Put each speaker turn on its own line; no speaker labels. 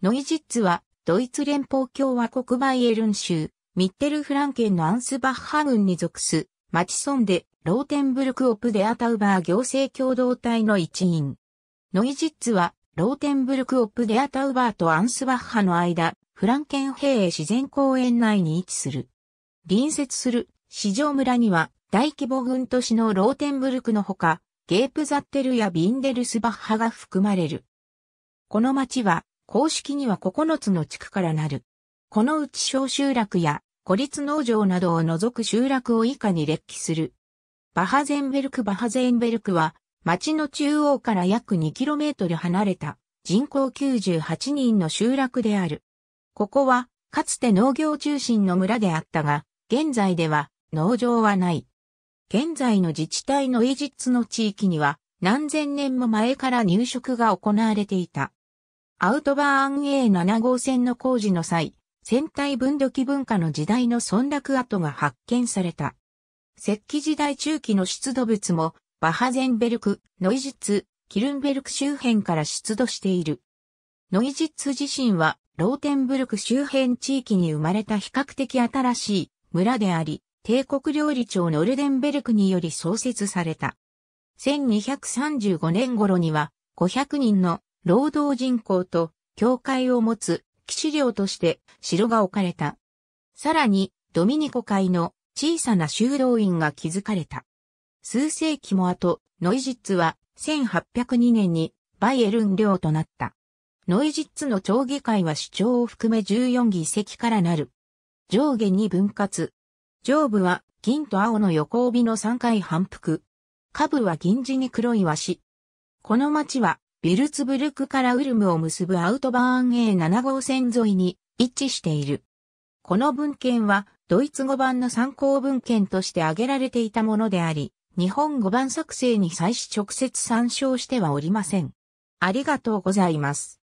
ノイジッツは、ドイツ連邦共和国バイエルン州、ミッテルフランケンのアンスバッハ郡に属す、マチソンで、ローテンブルク・オプ・デ・アタウバー行政共同体の一員。ノイジッツは、ローテンブルク・オプ・デ・アタウバーとアンスバッハの間、フランケン平自然公園内に位置する。隣接する、市場村には、大規模軍都市のローテンブルクのほか、ゲープザッテルやビンデルスバッハが含まれる。この町は、公式には9つの地区からなる。このうち小集落や孤立農場などを除く集落を以下に列記する。バハゼンベルクバハゼンベルクは町の中央から約 2km 離れた人口98人の集落である。ここはかつて農業中心の村であったが、現在では農場はない。現在の自治体のイジッツの地域には何千年も前から入植が行われていた。アウトバーン A7 号線の工事の際、戦隊分土器文化の時代の村落跡が発見された。石器時代中期の出土物も、バハゼンベルク、ノイジッツ、キルンベルク周辺から出土している。ノイジッツ自身は、ローテンブルク周辺地域に生まれた比較的新しい村であり、帝国料理長のルデンベルクにより創設された。1235年頃には500人の労働人口と教会を持つ騎士領として城が置かれた。さらに、ドミニコ会の小さな修道院が築かれた。数世紀も後、ノイジッツは1802年にバイエルン領となった。ノイジッツの町議会は主張を含め14議席からなる。上下に分割。上部は銀と青の横帯の3回反復。下部は銀地に黒い和紙。この町はビルツブルクからウルムを結ぶアウトバーン A7 号線沿いに位置している。この文献はドイツ語版の参考文献として挙げられていたものであり、日本語版作成に際し直接参照してはおりません。ありがとうございます。